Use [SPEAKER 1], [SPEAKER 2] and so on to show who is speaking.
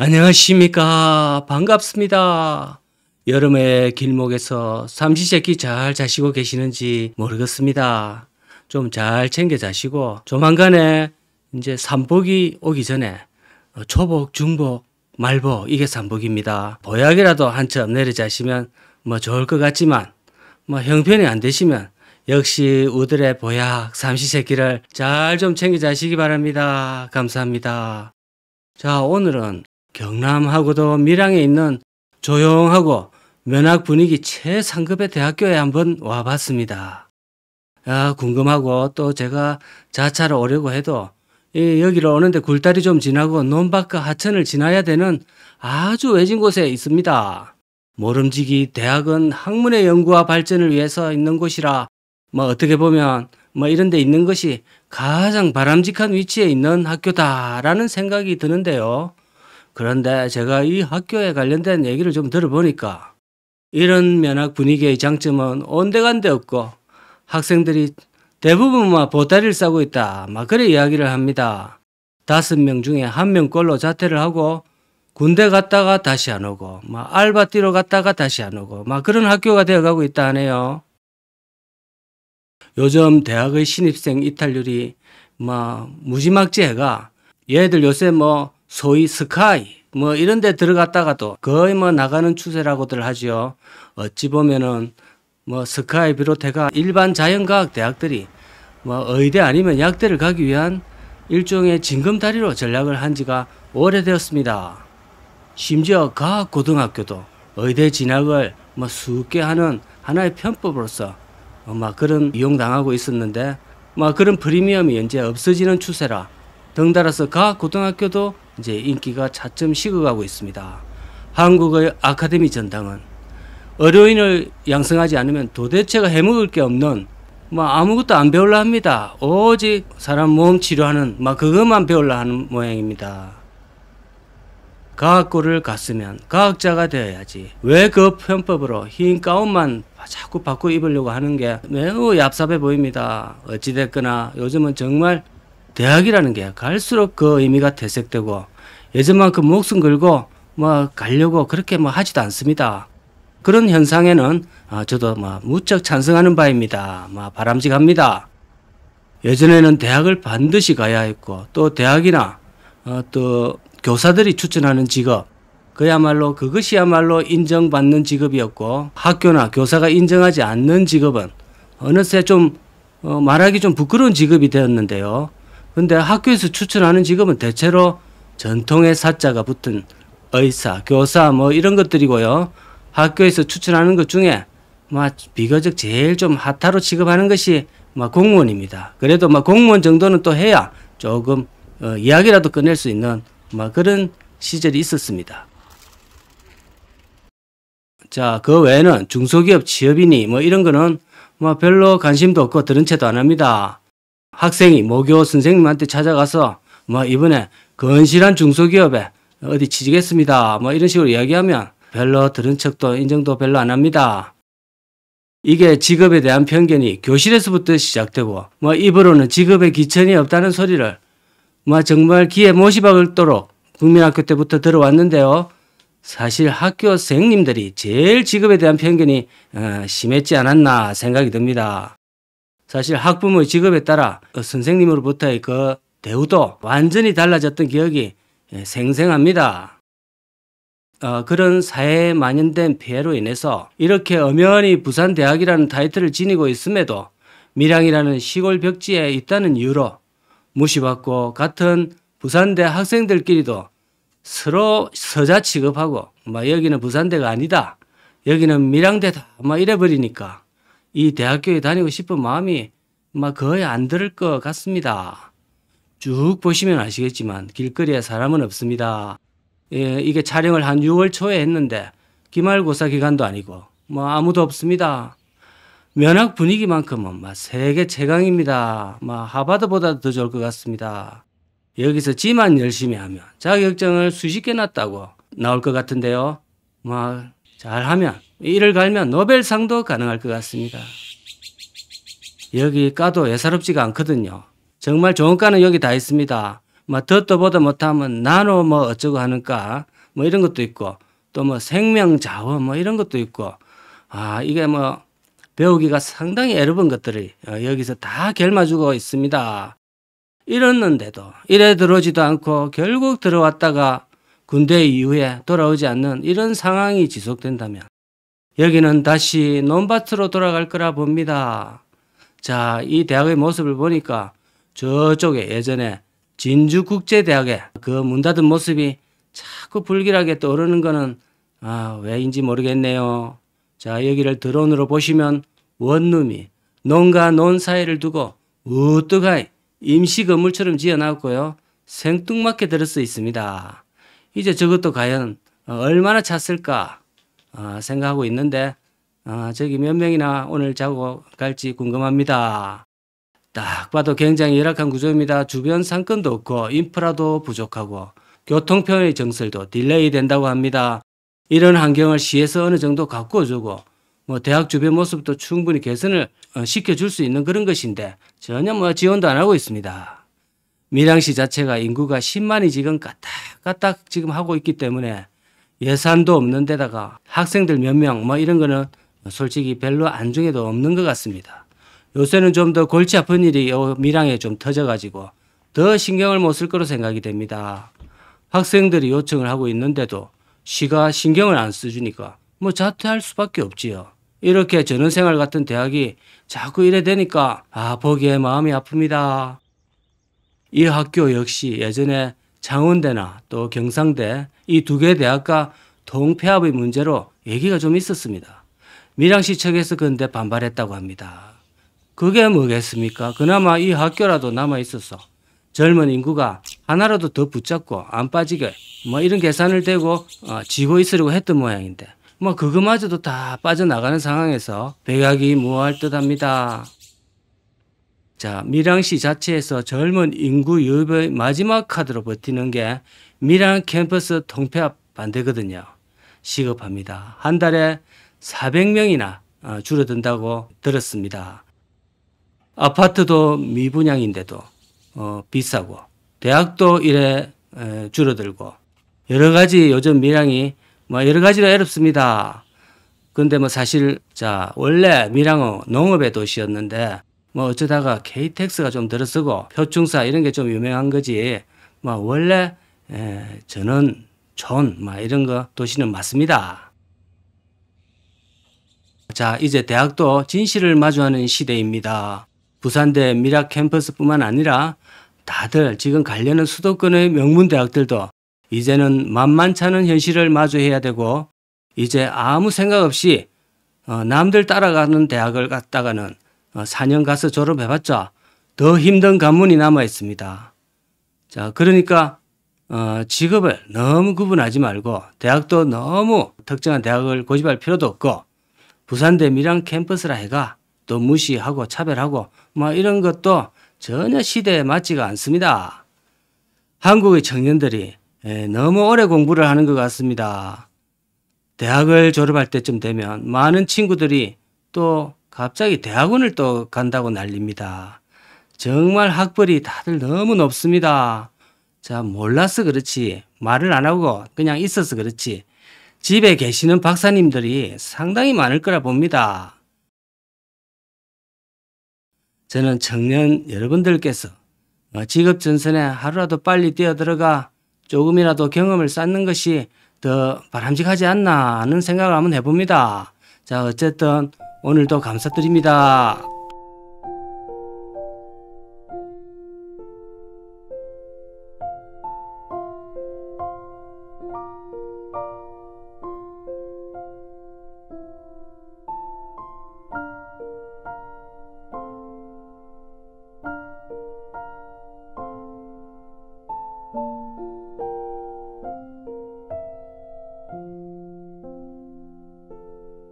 [SPEAKER 1] 안녕하십니까. 반갑습니다. 여름의 길목에서 삼시세끼 잘 자시고 계시는지 모르겠습니다. 좀 잘 챙겨 자시고 조만간에 이제 삼복이 오기 전에 초복, 중복, 말복 이게 삼복입니다. 보약이라도 한참 내려 자시면 뭐 좋을 것 같지만 뭐 형편이 안 되시면 역시 우들의 보약 삼시세끼를 잘 좀 챙겨 자시기 바랍니다. 감사합니다. 자, 오늘은 경남하고도 밀양에 있는 조용하고 면학 분위기 최상급의 대학교에 한번 와봤습니다. 아, 궁금하고 또 제가 자차를 오려고 해도 이 여기로 오는데 굴다리 좀 지나고 논밭과 하천을 지나야 되는 아주 외진 곳에 있습니다. 모름지기 대학은 학문의 연구와 발전을 위해서 있는 곳이라 뭐 어떻게 보면 뭐 이런 데 있는 것이 가장 바람직한 위치에 있는 학교다라는 생각이 드는데요. 그런데 제가 이 학교에 관련된 얘기를 좀 들어보니까 이런 면학 분위기의 장점은 온데간데 없고 학생들이 대부분 막 보따리를 싸고 있다. 막 그래 이야기를 합니다. 다섯 명 중에 한 명꼴로 자퇴를 하고 군대 갔다가 다시 안 오고 막 알바 뛰러 갔다가 다시 안 오고 막 그런 학교가 되어가고 있다 하네요. 요즘 대학의 신입생 이탈률이 막 무지막지해가 얘들 요새 뭐 소위 스카이 뭐 이런 데 들어갔다가도 거의 뭐 나가는 추세라고들 하지요. 어찌 보면은 뭐 스카이 비롯해가 일반 자연과학 대학들이 뭐 의대 아니면 약대를 가기 위한 일종의 징검다리로 전략을 한 지가 오래되었습니다. 심지어 과학 고등학교도 의대 진학을 뭐 수게 하는 하나의 편법으로서 막 뭐 그런 이용당하고 있었는데 뭐 그런 프리미엄이 이제 없어지는 추세라 덩달아서 과학 고등학교도 이제 인기가 차츰 식어가고 있습니다. 한국의 아카데미 전당은 의료인을 양성하지 않으면 도대체가 해먹을 게 없는 뭐 아무것도 안 배울라 합니다. 오직 사람 몸 치료하는 막 뭐 그것만 배울라 하는 모양입니다. 과학고를 갔으면 과학자가 되어야지 왜 그 편법으로 흰 가운만 자꾸 바꿔 입으려고 하는 게 매우 얍삽해 보입니다. 어찌됐거나 요즘은 정말 대학이라는 게 갈수록 그 의미가 퇴색되고 예전만큼 목숨 걸고 뭐 가려고 그렇게 뭐 하지도 않습니다. 그런 현상에는 아, 저도 뭐 무척 찬성하는 바입니다. 뭐 바람직합니다. 예전에는 대학을 반드시 가야 했고 또 대학이나 어, 또 교사들이 추천하는 직업 그야말로 그것이야말로 인정받는 직업이었고 학교나 교사가 인정하지 않는 직업은 어느새 좀 어, 말하기 좀 부끄러운 직업이 되었는데요. 근데 학교에서 추천하는 직업은 대체로 전통의 사자가 붙은 의사, 교사 뭐 이런 것들이고요. 학교에서 추천하는 것 중에 막 뭐 비교적 제일 좀핫 하타로 취급하는 것이 막 뭐 공무원입니다. 그래도 막 뭐 공무원 정도는 또 해야 조금 어, 이야기라도 꺼낼 수 있는 막 그런 시절이 있었습니다. 자, 그 외에는 중소기업 취업이니 뭐 이런 거는 뭐 별로 관심도 없고 들은 채도 안 합니다. 학생이 모교 선생님한테 찾아가서 뭐 이번에 건실한 중소기업에 어디 취직했습니다. 뭐 이런 식으로 이야기하면 별로 들은 척도 인정도 별로 안 합니다. 이게 직업에 대한 편견이 교실에서부터 시작되고 뭐 입으로는 직업에 기천이 없다는 소리를 뭐 정말 귀에 못이 박을도록 국민학교 때부터 들어왔는데요. 사실 학교 선생님들이 제일 직업에 대한 편견이 어, 심했지 않았나 생각이 듭니다. 사실 학부모의 직업에 따라 그 선생님으로부터의 그 대우도 완전히 달라졌던 기억이 예, 생생합니다. 어, 그런 사회에 만연된 폐해로 인해서 이렇게 엄연히 부산대학이라는 타이틀을 지니고 있음에도 밀양이라는 시골 벽지에 있다는 이유로 무시받고 같은 부산대 학생들끼리도 서로 서자 취급하고 막 여기는 부산대가 아니다. 여기는 밀양대다. 막 이래 버리니까 이 대학교에 다니고 싶은 마음이 막 거의 안 들을 것 같습니다. 쭉 보시면 아시겠지만 길거리에 사람은 없습니다. 예, 이게 촬영을 한 6월 초에 했는데 기말고사 기간도 아니고 뭐 아무도 없습니다. 면학 분위기만큼은 막 세계 최강입니다. 막하바드보다더 좋을 것 같습니다. 여기서 지만 열심히 하면 자격증을 수십 개 났다고 나올 것 같은데요. 막 잘하면 이를 갈면 노벨상도 가능할 것 같습니다. 여기 까도 예사롭지가 않거든요. 정말 좋은 까는 여기 다 있습니다. 뭐 듣도 보도 못하면 나노 뭐 어쩌고 하는 까 뭐 이런 것도 있고 또 뭐 생명자원 뭐 이런 것도 있고 아 이게 뭐 배우기가 상당히 애로운 것들이 어, 여기서 다 결마주고 있습니다. 이랬는데도 이래 들어오지도 않고 결국 들어왔다가 군대 이후에 돌아오지 않는 이런 상황이 지속된다면 여기는 다시 논밭으로 돌아갈 거라 봅니다. 자, 이 대학의 모습을 보니까 저쪽에 예전에 진주국제대학의 그문 닫은 모습이 자꾸 불길하게 떠오르는 것은 아, 왜인지 모르겠네요. 자, 여기를 드론으로 보시면 원룸이 농가 논 사이를 두고 우뚝하이 임시 건물처럼 지어놨고요. 생뚱맞게 들어서 있습니다. 이제 저것도 과연 어, 얼마나 찼을까 어, 생각하고 있는데 어, 저기 몇 명이나 오늘 자고 갈지 궁금합니다. 딱 봐도 굉장히 열악한 구조입니다. 주변 상권도 없고 인프라도 부족하고 교통편의 정설도 딜레이 된다고 합니다. 이런 환경을 시에서 어느 정도 가꾸어주고 뭐 대학 주변 모습도 충분히 개선을 시켜줄 수 있는 그런 것인데 전혀 뭐 지원도 안 하고 있습니다. 밀양시 자체가 인구가 10만이 지금 까딱까딱 지금 하고 있기 때문에 예산도 없는 데다가 학생들 몇 명 뭐 이런 거는 솔직히 별로 안중에도 없는 것 같습니다. 요새는 좀 더 골치 아픈 일이 밀양에 좀 터져가지고 더 신경을 못 쓸 거로 생각이 됩니다. 학생들이 요청을 하고 있는데도 시가 신경을 안 써주니까 뭐 자퇴할 수밖에 없지요. 이렇게 전원생활 같은 대학이 자꾸 이래 되니까 아 보기에 마음이 아픕니다. 이 학교 역시 예전에 창원대나 또 경상대 이 두 개 대학과 동폐합의 문제로 얘기가 좀 있었습니다. 밀양시 측에서 근데 반발했다고 합니다. 그게 뭐겠습니까? 그나마 이 학교라도 남아 있어서 젊은 인구가 하나라도 더 붙잡고 안 빠지게 뭐 이런 계산을 대고 어, 지고 있으려고 했던 모양인데 뭐 그거마저도 다 빠져나가는 상황에서 백악이 무할 듯합니다. 자, 밀양시 자체에서 젊은 인구 유입의 마지막 카드로 버티는 게 밀양 캠퍼스 통폐합 반대거든요. 시급합니다. 한 달에 400명이나 어, 줄어든다고 들었습니다. 아파트도 미분양인데도 어, 비싸고 대학도 이래 줄어들고 여러 가지 요즘 밀양이 뭐 여러 가지로 어렵습니다 근데 뭐 사실 자 원래 밀양은 농업의 도시였는데 뭐 어쩌다가 KTX가 좀 들어서고 표충사 이런 게 좀 유명한 거지 뭐 원래 에, 저는 존, 막 이런 거 도시는 맞습니다. 자 이제 대학도 진실을 마주하는 시대입니다. 부산대 미라 캠퍼스뿐만 아니라 다들 지금 관련는 수도권의 명문 대학들도 이제는 만만찮은 현실을 마주해야 되고 이제 아무 생각 없이 어, 남들 따라가는 대학을 갔다가는 4년 어, 가서 졸업해봤자 더 힘든 관문이 남아 있습니다. 자, 그러니까 어, 직업을 너무 구분하지 말고 대학도 너무 특정한 대학을 고집할 필요도 없고 부산대 밀양 캠퍼스라 해가 또 무시하고 차별하고 뭐 이런 것도 전혀 시대에 맞지가 않습니다. 한국의 청년들이 예, 너무 오래 공부를 하는 것 같습니다. 대학을 졸업할 때쯤 되면 많은 친구들이 또 갑자기 대학원을 또 간다고 난립니다. 정말 학벌이 다들 너무 높습니다. 자, 몰라서 그렇지. 말을 안 하고 그냥 있어서 그렇지. 집에 계시는 박사님들이 상당히 많을 거라 봅니다. 저는 청년 여러분들께서 어, 직업전선에 하루라도 빨리 뛰어들어가 조금이라도 경험을 쌓는 것이 더 바람직하지 않나 하는 생각을 한번 해봅니다. 자, 어쨌든 오늘도 감사드립니다.